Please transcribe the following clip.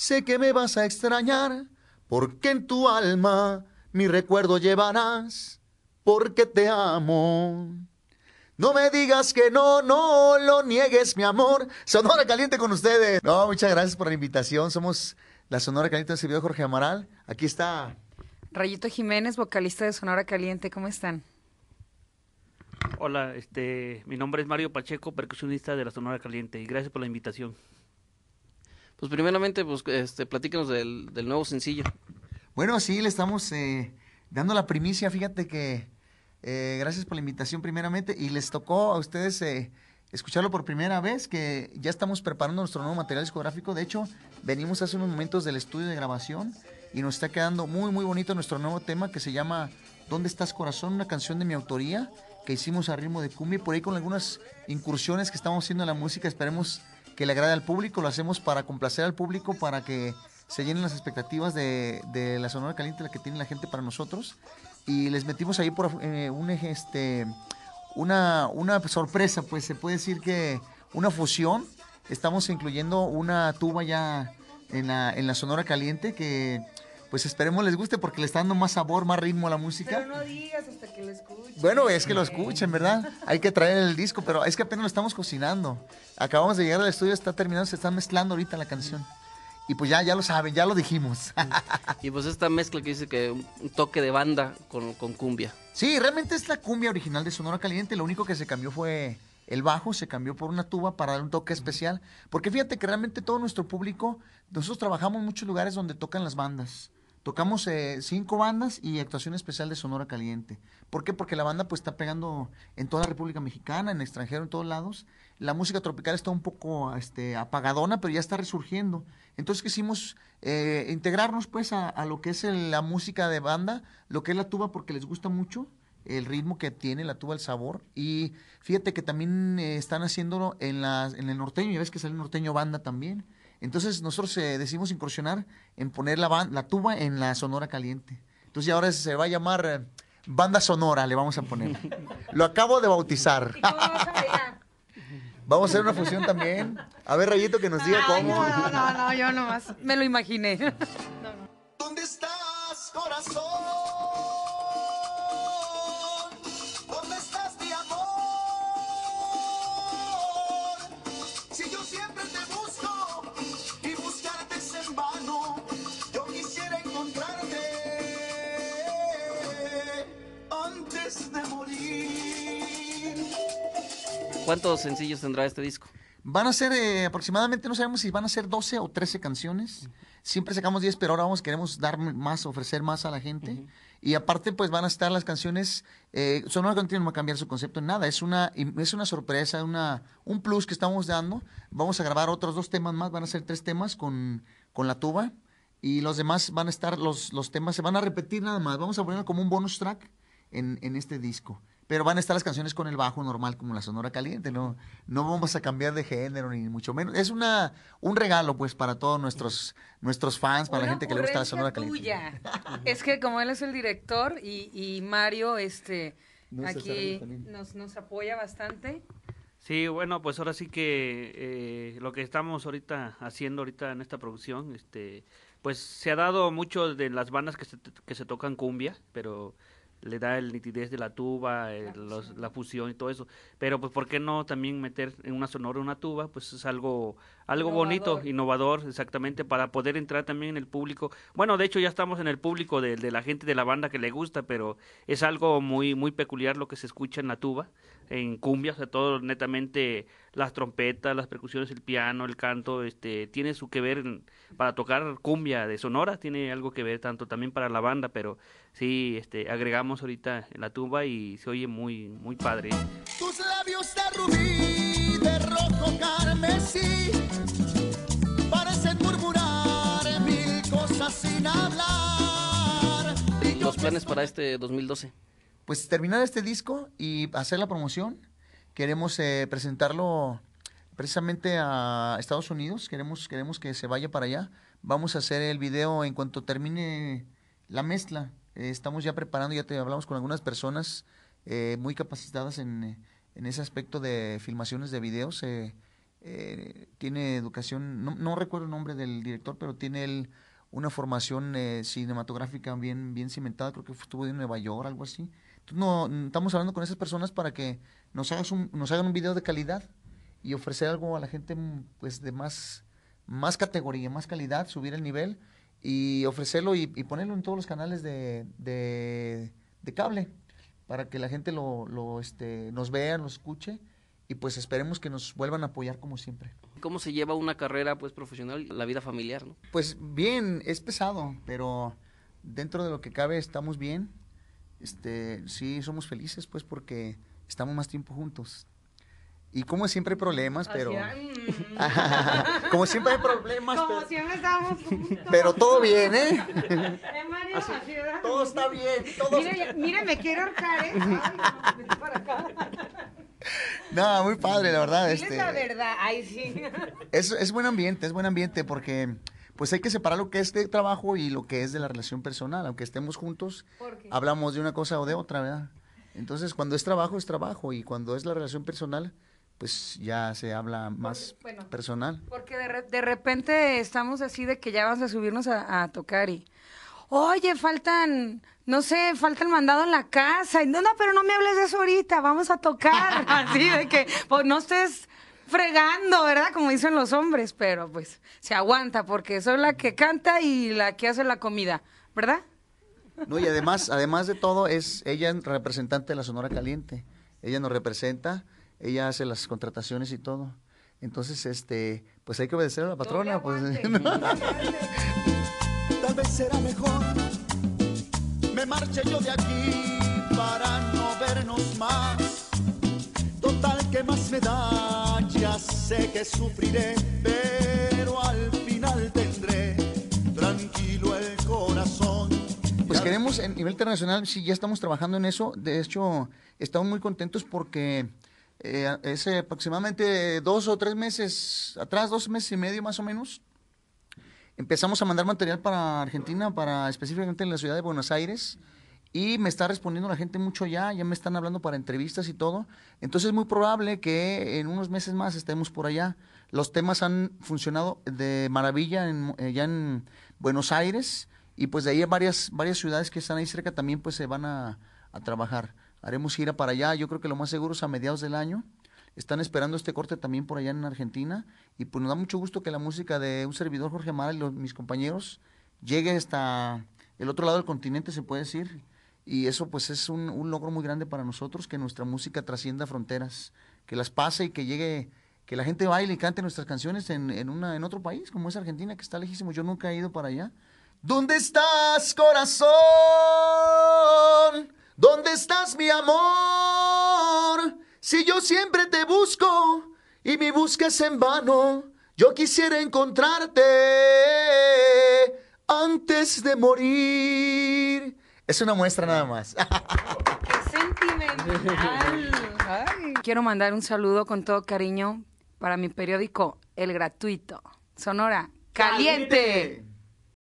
sé que me vas a extrañar, porque en tu alma mi recuerdo llevarás, porque te amo. No me digas que no, no lo niegues, mi amor. Sonora Caliente con ustedes. No, muchas gracias por la invitación. Somos la Sonora Caliente de servidor Jorge Amaral. Aquí está. Rayito Jiménez, vocalista de Sonora Caliente. ¿Cómo están? Hola, este, mi nombre es Mario Pacheco, percusionista de la Sonora Caliente, y gracias por la invitación. Pues primeramente, pues este, platícanos del, nuevo sencillo. Bueno, sí, le estamos eh, dando la primicia, fíjate que eh, gracias por la invitación primeramente y les tocó a ustedes eh, escucharlo por primera vez, que ya estamos preparando nuestro nuevo material discográfico, de hecho venimos hace unos momentos del estudio de grabación y nos está quedando muy muy bonito nuestro nuevo tema que se llama ¿Dónde estás corazón? Una canción de mi autoría que hicimos a ritmo de cumbia por ahí con algunas incursiones que estamos haciendo en la música, esperemos que le agrade al público, lo hacemos para complacer al público, para que se llenen las expectativas de, la Sonora Caliente, la que tiene la gente para nosotros. Y les metimos ahí por eh, un este una, una sorpresa, pues se puede decir que una fusión. Estamos incluyendo una tuba ya en la, en la Sonora Caliente que pues esperemos les guste porque le está dando más sabor, más ritmo a la música. Pero no digas hasta que lo escuchen. Bueno, es que lo escuchen, ¿verdad? Hay que traer el disco, pero es que apenas lo estamos cocinando. Acabamos de llegar al estudio, está terminando, se está mezclando ahorita la canción. Y pues ya, ya lo saben, ya lo dijimos. y pues esta mezcla que dice que un toque de banda con, con cumbia. Sí, realmente es la cumbia original de Sonora Caliente, lo único que se cambió fue el bajo se cambió por una tuba para dar un toque especial. Porque fíjate que realmente todo nuestro público, nosotros trabajamos en muchos lugares donde tocan las bandas. Tocamos eh, cinco bandas y actuación especial de Sonora Caliente. ¿Por qué? Porque la banda pues está pegando en toda la República Mexicana, en extranjero, en todos lados. La música tropical está un poco este, apagadona, pero ya está resurgiendo. Entonces quisimos eh, integrarnos pues a, lo que es la música de banda, lo que es la tuba porque les gusta mucho el ritmo que tiene la tuba, el sabor. Y fíjate que también eh, están haciéndolo en, en el norteño, ya ves que sale norteño banda también. Entonces nosotros eh, decidimos incursionar en poner la, tuba en la Sonora Caliente. Entonces ahora se va a llamar eh, Banda Sonora, le vamos a poner. Lo acabo de bautizar. vamos a hacer una fusión también. A ver, Rayito, que nos diga cómo. No, no, no, yo nomás me lo imaginé. no. ¿Cuántos sencillos tendrá este disco? Van a ser eh, aproximadamente, no sabemos si van a ser 12 o 13 canciones. Siempre sacamos 10, pero ahora vamos, queremos dar más, ofrecer más a la gente. Y aparte, pues van a estar las canciones, eh, Sonora Continua no va a cambiar su concepto en nada. Es una, es una sorpresa, una, un plus que estamos dando. Vamos a grabar otros dos temas más, van a ser tres temas con, con la tuba. Y los demás van a estar, los, los temas se van a repetir nada más. Vamos a ponerlo como un bonus track en, en este disco pero van a estar las canciones con el bajo normal como la Sonora Caliente, no no vamos a cambiar de género ni mucho menos. Es una un regalo pues para todos nuestros nuestros fans, para la gente que le gusta la Sonora Caliente. Es que como él es el director y, Mario este aquí nos, apoya bastante. Sí, bueno, pues ahora sí que eh, lo que estamos ahorita haciendo ahorita en esta producción, este, pues se ha dado mucho de las bandas que que se tocan cumbia, pero le da el nitidez de la tuba, eh, Los, la, fusión. y todo eso. Pero pues, ¿por qué no también meter en una sonora una tuba? Pues es algo algo bonito, innovador, exactamente, para poder entrar también en el público. Bueno, de hecho ya estamos en el público de, la gente de la banda que le gusta, pero es algo muy, muy peculiar lo que se escucha en la tuba, en cumbia, o sea, todo netamente las trompetas, las percusiones, el piano, el canto, este, tiene su que ver para tocar cumbia de Sonora, tiene algo que ver tanto también para la banda, pero sí, este, agregamos ahorita en la tuba y se oye muy, muy padre. Tus labios sí, murmurar mil cosas sin hablar. Y ¿Los planes para este 2012? Pues terminar este disco y hacer la promoción. Queremos eh, presentarlo precisamente a Estados Unidos. Queremos, queremos que se vaya para allá. Vamos a hacer el video en cuanto termine la mezcla. Eh, estamos ya preparando, ya te hablamos con algunas personas eh, muy capacitadas en, en, ese aspecto de filmaciones de videos. Eh, tiene educación, no, recuerdo el nombre del director, pero tiene una formación eh, cinematográfica bien, bien cimentada, creo que estuvo en Nueva York, algo así. Entonces, no, estamos hablando con esas personas para que nos, hagas un, nos hagan un video de calidad y ofrecer algo a la gente mm, pues de más, más categoría, más calidad, subir el nivel y ofrecerlo y, ponerlo en todos los canales de, de, cable para que la gente lo, lo este, nos vea, nos escuche y pues esperemos que nos vuelvan a apoyar como siempre. ¿Cómo se lleva una carrera pues profesional, la vida familiar? Pues bien, es pesado, pero dentro de lo que cabe estamos bien. Este, sí, somos felices pues porque estamos más tiempo juntos. Y como siempre hay problemas, pero... Mm. como siempre hay problemas, como siempre estamos juntos. Pero todo bien, ¿eh? todo está bien, todo... me quiero ahorcar, ¿eh? para acá. No, muy padre, la verdad. Este, la verdad, ay, sí. Es, buen ambiente, es buen ambiente porque pues hay que separar lo que es de trabajo y lo que es de la relación personal. Aunque estemos juntos, hablamos de una cosa o de otra, ¿verdad? Entonces, cuando es trabajo, es trabajo. Y cuando es la relación personal, pues ya se habla más personal. Porque de, repente estamos así de que ya vas a subirnos a tocar y oye, faltan, no sé, falta el mandado en la casa. no, no, pero no me hables de eso ahorita, vamos a tocar. Así de que, pues no estés fregando, ¿verdad? Como dicen los hombres, pero pues se aguanta porque soy la que canta y la que hace la comida, ¿verdad? No, y además, además de todo, es ella representante de la Sonora Caliente. Ella nos representa, ella hace las contrataciones y todo. Entonces, este, pues hay que obedecer a la patrona. Pues, ¿no? será mejor. Me marche yo de aquí para no vernos más. Total que más me da, ya sé que sufriré, pero al final tendré tranquilo el corazón. Pues queremos en nivel internacional, si ya estamos trabajando en eso. De hecho, estamos muy contentos porque eh, aproximadamente dos o tres meses atrás, dos meses y medio más o menos, empezamos a mandar material para Argentina, para específicamente en la ciudad de Buenos Aires. Y me está respondiendo la gente mucho ya, ya me están hablando para entrevistas y todo. Entonces es muy probable que en unos meses más estemos por allá. Los temas han funcionado de maravilla ya en Buenos Aires y pues de ahí varias, varias ciudades que están ahí cerca también pues se van a, a trabajar. Haremos gira para allá, yo creo que lo más seguro es a mediados del año. Están esperando este corte también por allá en Argentina. Y pues nos da mucho gusto que la música de un servidor, Jorge Mara, y mis compañeros, llegue hasta el otro lado del continente, se puede decir. Y eso pues es un, logro muy grande para nosotros, que nuestra música trascienda fronteras, que las pase y que llegue que la gente baile y cante nuestras canciones en, una, en otro país, como es Argentina, que está lejísimo. Yo nunca he ido para allá. ¿Dónde estás, corazón? ¿Dónde estás, mi amor? Si yo siempre te busco y mi me es en vano, yo quisiera encontrarte antes de morir. Es una muestra nada más. ¡Qué Quiero mandar un saludo con todo cariño para mi periódico El Gratuito. Sonora, caliente.